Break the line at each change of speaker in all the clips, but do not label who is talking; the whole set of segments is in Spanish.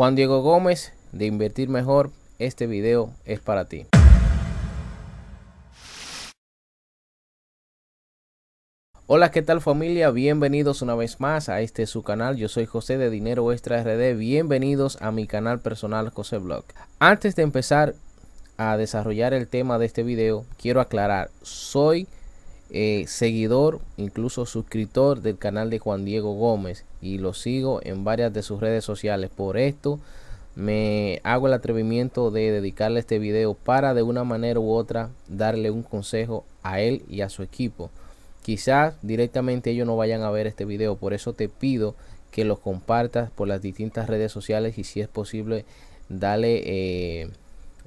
Juan Diego Gómez de Invertir Mejor, este video es para ti. Hola, ¿qué tal familia? Bienvenidos una vez más a este su canal. Yo soy José de Dinero Extra RD. Bienvenidos a mi canal personal José Blog. Antes de empezar a desarrollar el tema de este video, quiero aclarar, soy eh, seguidor, incluso suscriptor del canal de Juan Diego Gómez y lo sigo en varias de sus redes sociales. Por esto me hago el atrevimiento de dedicarle este video para de una manera u otra darle un consejo a él y a su equipo. Quizás directamente ellos no vayan a ver este video, por eso te pido que los compartas por las distintas redes sociales y si es posible dale eh,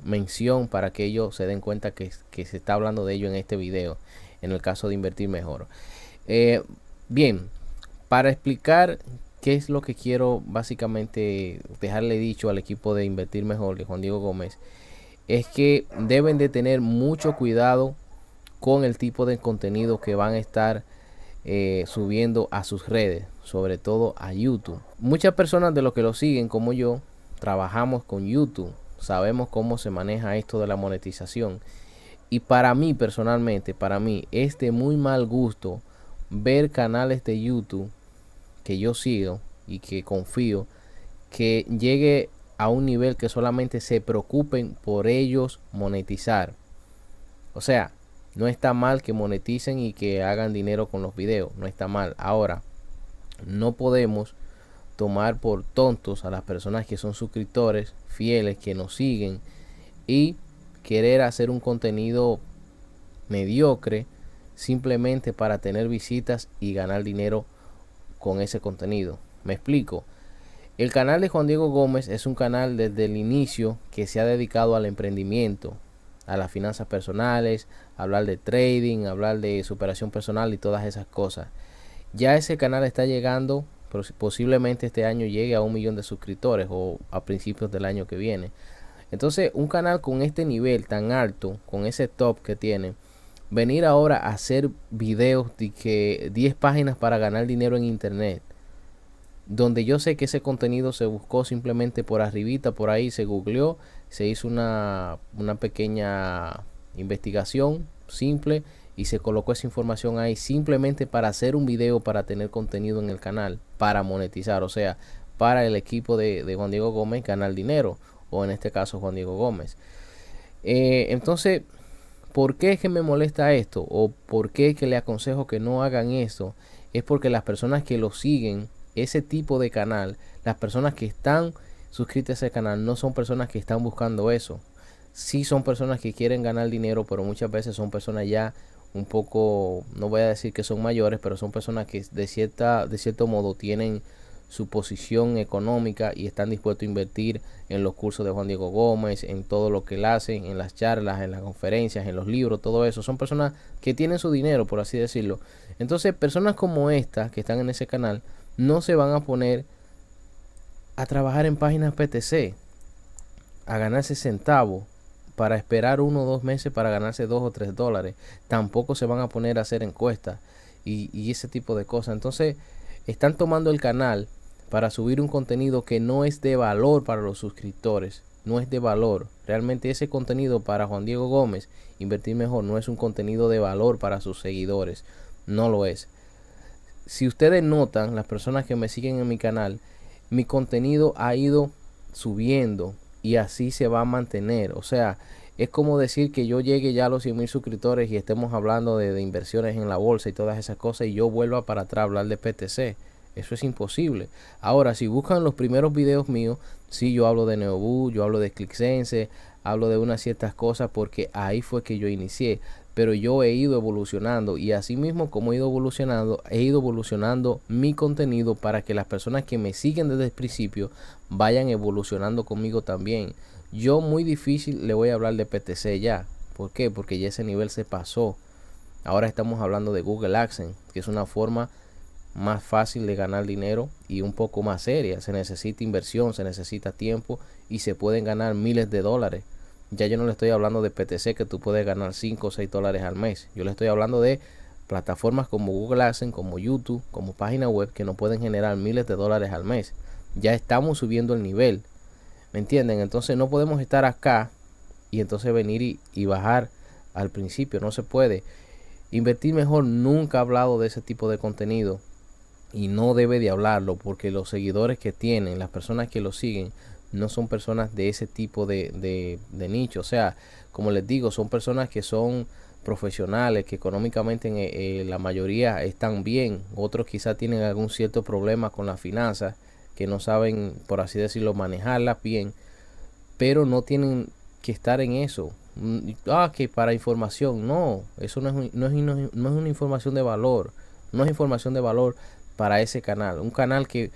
mención para que ellos se den cuenta que, se está hablando de ello en este video en el caso de invertir mejor. Eh, bien, para explicar qué es lo que quiero básicamente dejarle dicho al equipo de invertir mejor de Juan Diego Gómez, es que deben de tener mucho cuidado con el tipo de contenido que van a estar eh, subiendo a sus redes, sobre todo a YouTube. Muchas personas de los que lo siguen, como yo, trabajamos con YouTube, sabemos cómo se maneja esto de la monetización. Y para mí personalmente, para mí es de muy mal gusto ver canales de YouTube que yo sigo y que confío que llegue a un nivel que solamente se preocupen por ellos monetizar. O sea, no está mal que moneticen y que hagan dinero con los videos, no está mal. Ahora, no podemos tomar por tontos a las personas que son suscriptores fieles, que nos siguen y querer hacer un contenido mediocre simplemente para tener visitas y ganar dinero con ese contenido. Me explico. El canal de Juan Diego Gómez es un canal desde el inicio que se ha dedicado al emprendimiento, a las finanzas personales, hablar de trading, hablar de superación personal y todas esas cosas. Ya ese canal está llegando, posiblemente este año llegue a un millón de suscriptores o a principios del año que viene. Entonces, un canal con este nivel tan alto, con ese top que tiene, venir ahora a hacer videos de que 10 páginas para ganar dinero en internet, donde yo sé que ese contenido se buscó simplemente por arribita, por ahí se googleó, se hizo una, una pequeña investigación simple y se colocó esa información ahí simplemente para hacer un video, para tener contenido en el canal, para monetizar, o sea, para el equipo de, de Juan Diego Gómez ganar dinero o en este caso Juan Diego Gómez. Eh, entonces, ¿por qué es que me molesta esto? ¿O por qué es que le aconsejo que no hagan esto? Es porque las personas que lo siguen, ese tipo de canal, las personas que están suscritas a ese canal, no son personas que están buscando eso. Sí son personas que quieren ganar dinero, pero muchas veces son personas ya un poco, no voy a decir que son mayores, pero son personas que de, cierta, de cierto modo tienen su posición económica y están dispuestos a invertir en los cursos de Juan Diego Gómez, en todo lo que él hace, en las charlas, en las conferencias, en los libros, todo eso. Son personas que tienen su dinero, por así decirlo. Entonces, personas como estas que están en ese canal no se van a poner a trabajar en páginas PTC, a ganarse centavos para esperar uno o dos meses para ganarse dos o tres dólares. Tampoco se van a poner a hacer encuestas y, ese tipo de cosas. Entonces, están tomando el canal para subir un contenido que no es de valor para los suscriptores, no es de valor. Realmente ese contenido para Juan Diego Gómez, invertir mejor, no es un contenido de valor para sus seguidores, no lo es. Si ustedes notan, las personas que me siguen en mi canal, mi contenido ha ido subiendo y así se va a mantener. O sea, es como decir que yo llegue ya a los 100 mil suscriptores y estemos hablando de, de, inversiones en la bolsa y todas esas cosas y yo vuelva para atrás a hablar de PTC. Eso es imposible. Ahora, si buscan los primeros videos míos, sí, yo hablo de Neobu, yo hablo de Clicksense, hablo de unas ciertas cosas porque ahí fue que yo inicié. Pero yo he ido evolucionando y así mismo como he ido evolucionando, he ido evolucionando mi contenido para que las personas que me siguen desde el principio vayan evolucionando conmigo también. Yo muy difícil le voy a hablar de PTC ya. ¿Por qué? Porque ya ese nivel se pasó. Ahora estamos hablando de Google Accent, que es una forma más fácil de ganar dinero y un poco más seria. Se necesita inversión, se necesita tiempo y se pueden ganar miles de dólares. Ya yo no le estoy hablando de PTC que tú puedes ganar 5 o 6 dólares al mes. Yo le estoy hablando de plataformas como Google Ads, como YouTube, como página web que no pueden generar miles de dólares al mes. Ya estamos subiendo el nivel. ¿Me entienden? Entonces no podemos estar acá y entonces venir y, y bajar al principio. No se puede. Invertir mejor nunca ha hablado de ese tipo de contenido y no debe de hablarlo porque los seguidores que tienen, las personas que lo siguen, no son personas de ese tipo de, de, nicho. O sea, como les digo, son personas que son profesionales, que económicamente en eh, eh, la mayoría están bien, otros quizás tienen algún cierto problema con las finanzas, que no saben, por así decirlo, manejarlas bien, pero no tienen que estar en eso. Mm, ah, que para información, no, eso no es, no es, no es una información de valor, no es información de valor para ese canal. Un canal que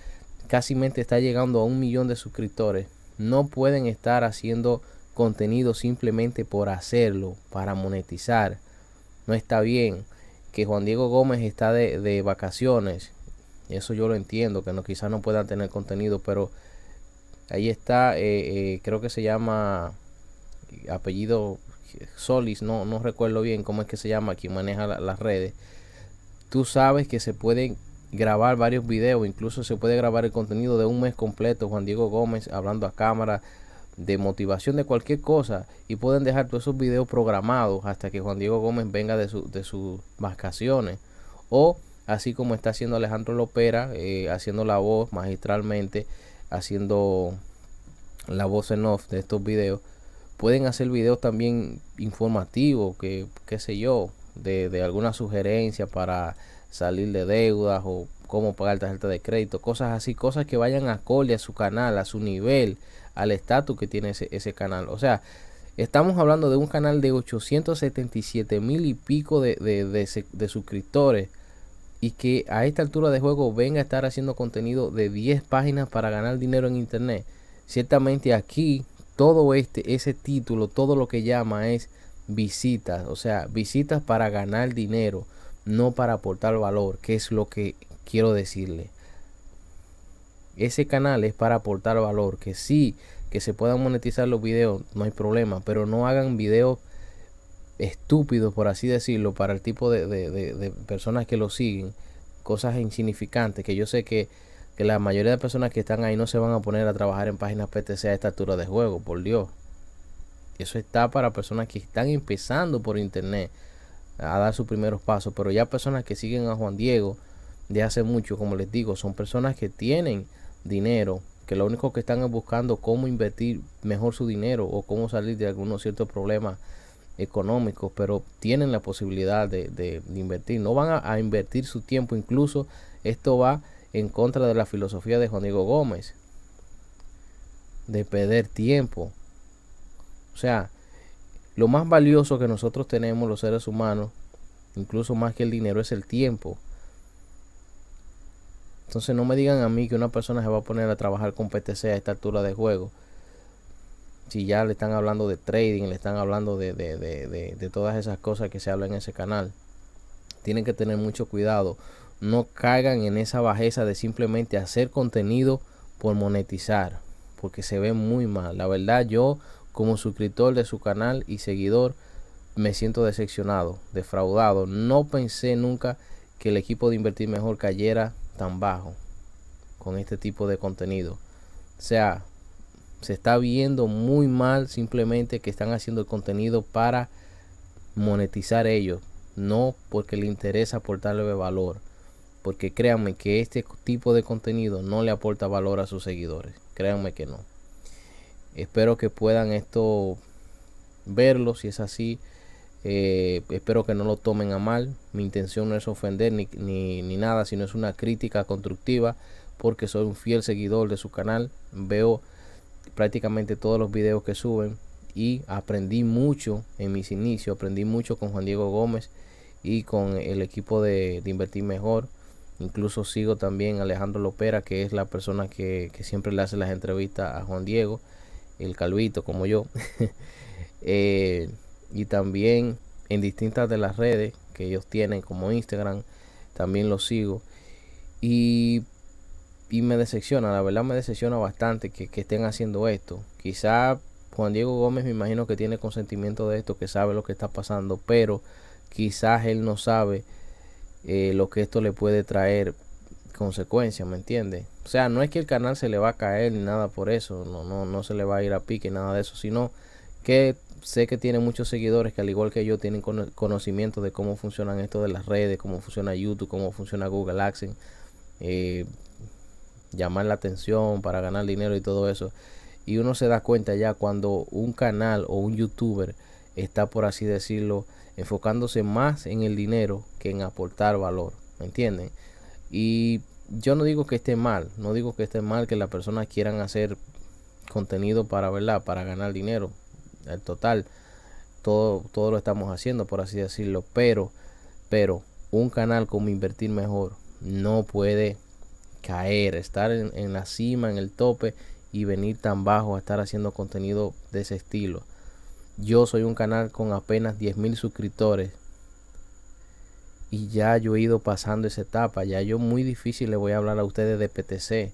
casi está llegando a un millón de suscriptores. No pueden estar haciendo contenido simplemente por hacerlo, para monetizar. No está bien que Juan Diego Gómez está de, de vacaciones. Eso yo lo entiendo, que no, quizás no puedan tener contenido, pero ahí está, eh, eh, creo que se llama apellido Solis, no, no recuerdo bien cómo es que se llama, quien maneja las redes. Tú sabes que se pueden grabar varios videos, incluso se puede grabar el contenido de un mes completo, Juan Diego Gómez hablando a cámara de motivación de cualquier cosa y pueden dejar todos esos videos programados hasta que Juan Diego Gómez venga de, su, de sus vacaciones o así como está haciendo Alejandro Lopera, eh, haciendo la voz magistralmente, haciendo la voz en off de estos videos, pueden hacer videos también informativos, que qué sé yo, de alguna sugerencia para salir de deudas o cómo pagar tarjeta de crédito, cosas así, cosas que vayan a acorde a su canal, a su nivel, al estatus que tiene ese, canal. O sea, estamos hablando de un canal de 877 mil y pico de, de, de, suscriptores y que a esta altura de juego venga a estar haciendo contenido de 10 páginas para ganar dinero en internet. Ciertamente aquí todo este, ese título, todo lo que llama es visitas, o sea, visitas para ganar dinero no para aportar valor, que es lo que quiero decirle. Ese canal es para aportar valor, que sí, que se puedan monetizar los videos, no hay problema, pero no hagan videos estúpidos, por así decirlo, para el tipo de, personas que lo siguen, cosas insignificantes, que yo sé que, que la mayoría de personas que están ahí no se van a poner a trabajar en páginas PTC a esta altura de juego, por Dios. Eso está para personas que están empezando por internet a dar sus primeros pasos. Pero ya personas que siguen a Juan Diego de hace mucho, como les digo, son personas que tienen dinero, que lo único que están es buscando cómo invertir mejor su dinero o cómo salir de algunos ciertos problemas económicos, pero tienen la posibilidad de, invertir. No van a, invertir su tiempo, incluso esto va en contra de la filosofía de Juan Diego Gómez, de perder tiempo. O sea, lo más valioso que nosotros tenemos los seres humanos, incluso más que el dinero, es el tiempo. Entonces no me digan a mí que una persona se va a poner a trabajar con PTC a esta altura de juego. Si ya le están hablando de trading, le están hablando de, todas esas cosas que se hablan en ese canal. Tienen que tener mucho cuidado. No caigan en esa bajeza de simplemente hacer contenido por monetizar porque se ve muy mal. La verdad, yo como suscriptor de su canal y seguidor, me siento decepcionado, defraudado. No pensé nunca que el equipo de Invertir Mejor cayera tan bajo con este tipo de contenido. O sea, se está viendo muy mal simplemente que están haciendo el contenido para monetizar ellos, no porque le interesa aportarle valor. Porque créanme que este tipo de contenido no le aporta valor a sus seguidores. Créanme que no. Espero que puedan esto verlo, si es así. Eh, espero que no lo tomen a mal. Mi intención no es ofender ni, ni, nada, sino es una crítica constructiva porque soy un fiel seguidor de su canal. Veo prácticamente todos los videos que suben y aprendí mucho en mis inicios. Aprendí mucho con Juan Diego Gómez y con el equipo de, Invertir Mejor. Incluso sigo también a Alejandro Lopera, que es la persona que, que siempre le hace las entrevistas a Juan Diego el calvito como yo. Eh, y también en distintas de las redes que ellos tienen como Instagram, también lo sigo. Y, y me decepciona, la verdad me decepciona bastante que, estén haciendo esto. Quizá Juan Diego Gómez me imagino que tiene consentimiento de esto, que sabe lo que está pasando, pero quizás él no sabe eh, lo que esto le puede traer consecuencias, ¿me entiende? O sea, no es que el canal se le va a caer ni nada por eso, no, no, no se le va a ir a pique, nada de eso, sino que sé que tiene muchos seguidores que al igual que yo tienen conocimiento de cómo funcionan esto de las redes, cómo funciona YouTube, cómo funciona Google Ads, eh, llamar la atención para ganar dinero y todo eso. Y uno se da cuenta ya cuando un canal o un youtuber está, por así decirlo, enfocándose más en el dinero que en aportar valor. ¿Me entienden? Y yo no digo que esté mal, no digo que esté mal que las personas quieran hacer contenido para, ¿verdad? Para ganar dinero. El total, todo, todo lo estamos haciendo, por así decirlo. Pero, pero, un canal como Invertir Mejor no puede caer, estar en, en la cima, en el tope y venir tan bajo a estar haciendo contenido de ese estilo. Yo soy un canal con apenas 10.000 suscriptores y ya yo he ido pasando esa etapa. Ya yo muy difícil le voy a hablar a ustedes de PTC.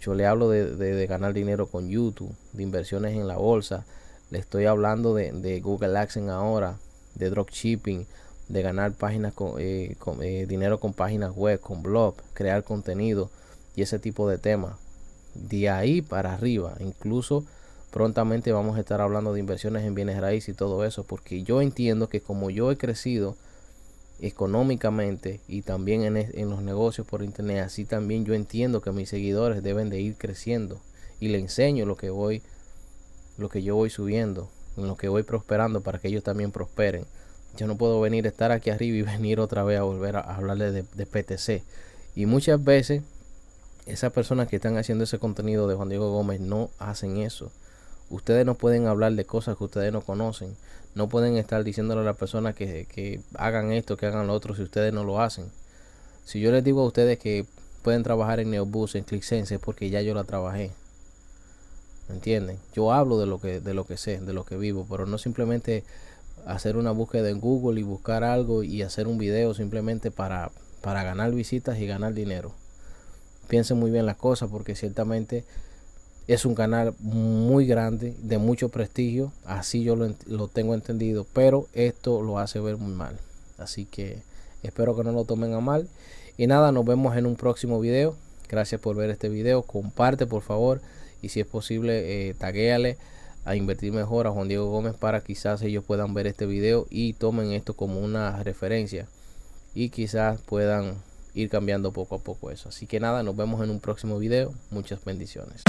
Yo le hablo de, ganar dinero con YouTube, de inversiones en la bolsa. Le estoy hablando de, Google en ahora, de dropshipping, de ganar páginas con, eh, eh, dinero con páginas web, con blog, crear contenido y ese tipo de temas. De ahí para arriba, incluso prontamente vamos a estar hablando de inversiones en bienes raíces y todo eso, porque yo entiendo que como yo he crecido, económicamente y también en, los negocios por internet. Así también yo entiendo que mis seguidores deben de ir creciendo y le enseño lo que voy, lo que yo voy subiendo, en lo que voy prosperando para que ellos también prosperen. Yo no puedo venir a estar aquí arriba y venir otra vez a volver a, hablarle de, de, PTC. Y muchas veces esas personas que están haciendo ese contenido de Juan Diego Gómez no hacen eso. Ustedes no pueden hablar de cosas que ustedes no conocen. No pueden estar diciéndole a las personas que, hagan esto, que hagan lo otro, si ustedes no lo hacen. Si yo les digo a ustedes que pueden trabajar en Neobus, en ClickSense, es porque ya yo la trabajé. ¿Me entienden? Yo hablo de lo que, de lo que sé, de lo que vivo, pero no simplemente hacer una búsqueda en Google y buscar algo y hacer un video simplemente para, para ganar visitas y ganar dinero. Piensen muy bien las cosas porque ciertamente es un canal muy grande, de mucho prestigio, así yo lo, tengo entendido, pero esto lo hace ver muy mal. Así que espero que no lo tomen a mal. Y nada, nos vemos en un próximo video. Gracias por ver este video. Comparte por favor y si es posible, eh, a invertir mejor a Juan Diego Gómez para quizás ellos puedan ver este video y tomen esto como una referencia y quizás puedan ir cambiando poco a poco eso. Así que nada, nos vemos en un próximo video. Muchas bendiciones.